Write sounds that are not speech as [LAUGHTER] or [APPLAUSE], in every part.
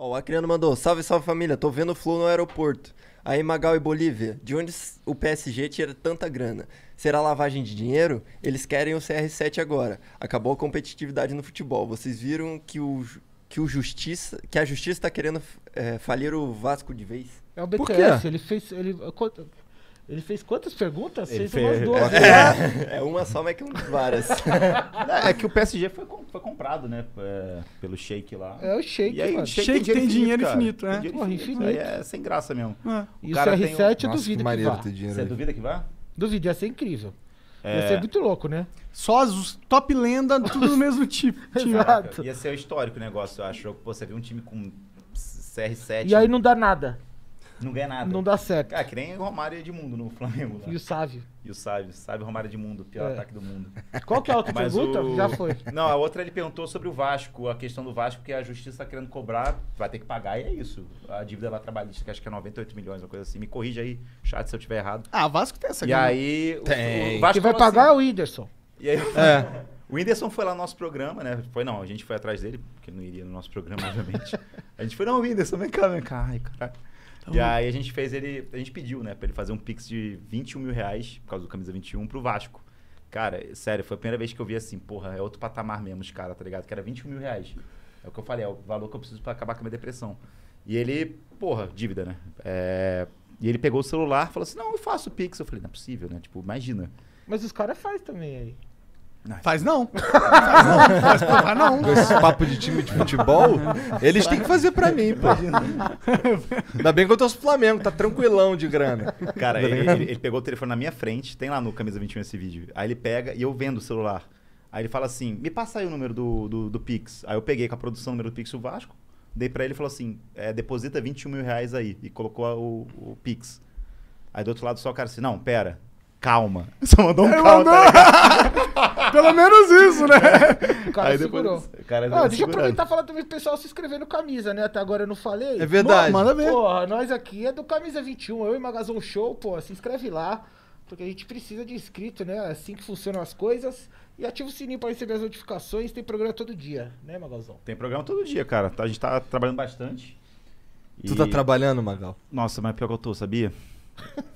Ó, oh, o Acriano mandou, salve, salve família, tô vendo o Flu no aeroporto. Aí Magal e Bolívia, de onde o PSG tira tanta grana? Será lavagem de dinheiro? Eles querem o CR7 agora. Acabou a competitividade no futebol. Vocês viram que o, que o justiça, que a justiça tá querendo é, falir o Vasco de vez? É o BTS, ele fez, ele ele fez quantas perguntas? Ele fez, umas duas. [LAUGHS] É. é, é, uma só, mas é que várias. [LAUGHS] é que o PSG foi, foi comprado, né? É, pelo Shake lá. É o Sheik, aí, mano. Shake, tem, tem dinheiro, infinito, né? Dinheiro Porra, infinito. Aí é sem graça mesmo. É. O cr 7 um... Nossa, que, que vá. Dinheiro, Você aí. duvida que vá? Duvido, ia ser incrível. É... Ia ser muito louco, né? Só os top lenda, tudo do mesmo tipo. [LAUGHS] Exato. Ia ser o histórico negócio, eu acho. Pô, você viu um time com CR7. E aí não dá nada. Não ganha nada. Não dá certo. Ah, que nem o Romário de mundo no Flamengo. Lá. E o Sávio. E o Sávio. Sávio Romário de mundo, pior é. ataque do mundo. Qual que é a outra [LAUGHS] pergunta? O... Já foi. Não, a outra ele perguntou sobre o Vasco, a questão do Vasco, que a justiça está querendo cobrar, vai ter que pagar e é isso. A dívida lá trabalhista, que acho que é 98 milhões, uma coisa assim. Me corrija aí, chat, se eu tiver errado. Ah, o Vasco tem essa E aí, tem. O, Vasco. Assim, Quem vai pagar assim, é o Whindersson. E aí, é. [LAUGHS] O Whindersson foi lá no nosso programa, né? Foi não, a gente foi atrás dele, porque ele não iria no nosso programa, obviamente. [LAUGHS] a gente foi, não, Whindersson, vem cá, vem cá. Ai, caralho. Então, e aí a gente fez ele. A gente pediu, né, pra ele fazer um pix de 21 mil reais, por causa do camisa 21, pro Vasco. Cara, sério, foi a primeira vez que eu vi assim, porra, é outro patamar mesmo os caras, tá ligado? Que era 21 mil reais. É o que eu falei, é o valor que eu preciso para acabar com a minha depressão. E ele, porra, dívida, né? É... E ele pegou o celular e falou assim: não, eu faço Pix. Eu falei, não é possível, né? Tipo, imagina. Mas os caras fazem também aí. Não. [LAUGHS] Faz não. Faz não. Faz porra não. Com esse papo de time de futebol, eles têm que fazer pra mim, pô. Ainda bem que eu tô no Flamengo, tá tranquilão de grana. Cara, ele, ele, ele, pegou o telefone na minha frente, tem lá no Camisa 21 esse vídeo. Aí ele pega e eu vendo o celular. Aí ele fala assim, me passa aí o número do, do, do Pix. Aí eu peguei com a produção o número do Pix o Vasco, dei pra ele e falou assim, é, deposita 21 mil reais aí. E colocou o, o Pix. Aí do outro lado só o cara assim, não, pera, calma. [LAUGHS] Só mandou um Ele calma. Tá mandou... Tá [LAUGHS] Pelo menos isso, né? O cara Aí segurou. Depois, cara ah, deixa segurando. eu aproveitar e falar também pro pessoal se inscrever no camisa, né? Até agora eu não falei. É verdade. Mano, manda ver. Porra, nós aqui é do Camisa 21, eu e Magazão Show, pô, se inscreve lá. Porque a gente precisa de inscrito, né? É assim que funcionam as coisas. E ativa o sininho para receber as notificações. Tem programa todo dia, né, Magalzão? Tem programa todo dia, cara. A gente tá trabalhando bastante. E... Tu tá trabalhando, Magal? Nossa, mas pior que eu tô, sabia?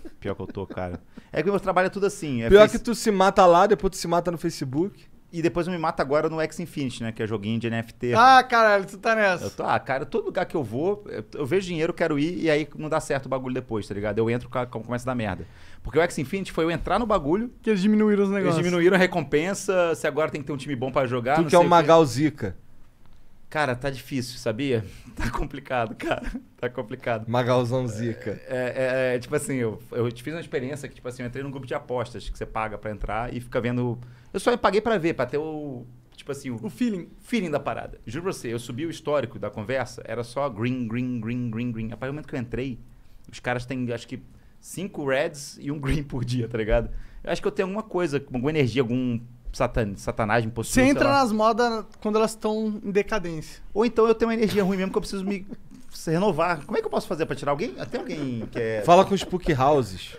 [LAUGHS] Pior que eu tô, cara. É que o meu trabalho é tudo assim. É Pior face... que tu se mata lá, depois tu se mata no Facebook. E depois eu me mata agora no X Infinity, né? Que é joguinho de NFT. Ah, caralho, tu tá nessa. Eu tô, ah, cara, todo lugar que eu vou, eu vejo dinheiro, quero ir, e aí não dá certo o bagulho depois, tá ligado? Eu entro, começa a dar merda. Porque o X Infinity foi eu entrar no bagulho. Que eles diminuíram os negócios. Eles diminuíram a recompensa, se agora tem que ter um time bom para jogar. Tu que é o Magal Zica. Cara, tá difícil, sabia? [LAUGHS] Tá complicado, cara. Tá complicado. Magalzão zica. É, é, é, é tipo assim, eu, eu fiz uma experiência que, tipo assim, eu entrei num grupo de apostas que você paga para entrar e fica vendo. Eu só paguei para ver, pra ter o. Tipo assim, o, o feeling. feeling da parada. Juro pra você, eu subi o histórico da conversa, era só green, green, green, green, green. A partir do momento que eu entrei, os caras têm, acho que, cinco reds e um [LAUGHS] green por dia, tá ligado? Eu acho que eu tenho alguma coisa, alguma energia, algum satan, satanagem possível. Você entra nas modas quando elas estão em decadência. Ou então eu tenho uma energia ruim mesmo que eu preciso me [LAUGHS] renovar. Como é que eu posso fazer pra tirar alguém? Até ah, alguém que é. Fala com os Spook Houses.